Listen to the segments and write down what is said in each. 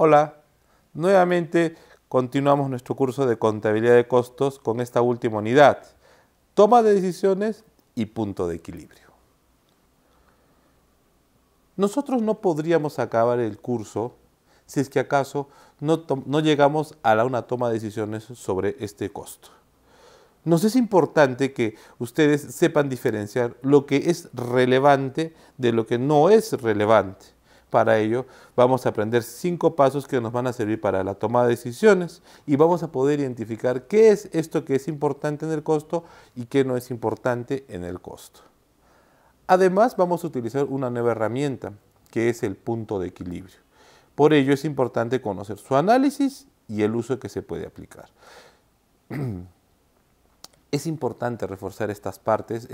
Hola, nuevamente continuamos nuestro curso de contabilidad de costos con esta última unidad, toma de decisiones y punto de equilibrio. Nosotros no podríamos acabar el curso si es que acaso no, llegamos a la una toma de decisiones sobre este costo. Nos es importante que ustedes sepan diferenciar lo que es relevante de lo que no es relevante para ello vamos a aprender cinco pasos que nos van a servir para la toma de decisiones y vamos a poder identificar qué es esto que es importante en el costo y qué no es importante en el costo. Además vamos a utilizar una nueva herramienta que es el punto de equilibrio. Por ello es importante conocer su análisis y el uso que se puede aplicar. Es importante reforzar estas partes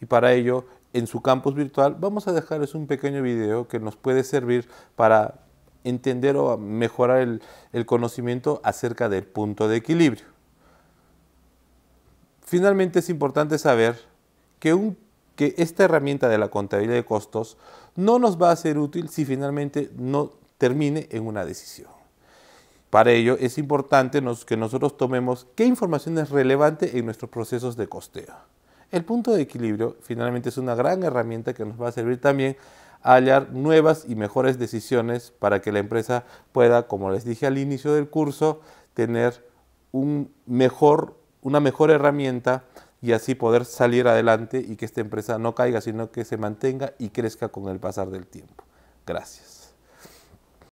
y para ello en su campus virtual, vamos a dejarles un pequeño video que nos puede servir para entender o mejorar el, conocimiento acerca del punto de equilibrio. Finalmente es importante saber que, esta herramienta de la contabilidad de costos no nos va a ser útil si finalmente no termine en una decisión. Para ello es importante que nosotros tomemos qué información es relevante en nuestros procesos de costeo. El punto de equilibrio finalmente es una gran herramienta que nos va a servir también a hallar nuevas y mejores decisiones para que la empresa pueda, como les dije al inicio del curso, tener un mejor, una mejor herramienta y así poder salir adelante y que esta empresa no caiga, sino que se mantenga y crezca con el pasar del tiempo. Gracias.